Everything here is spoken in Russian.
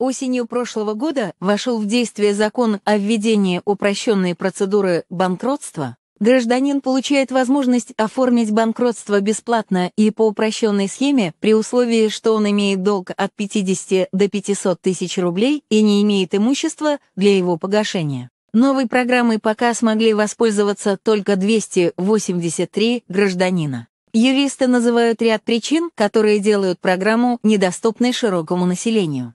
Осенью прошлого года вошел в действие закон о введении упрощенной процедуры банкротства. Гражданин получает возможность оформить банкротство бесплатно и по упрощенной схеме при условии, что он имеет долг от 50 до 500 тысяч рублей и не имеет имущества для его погашения. Новой программой пока смогли воспользоваться только 283 гражданина. Юристы называют ряд причин, которые делают программу недоступной широкому населению.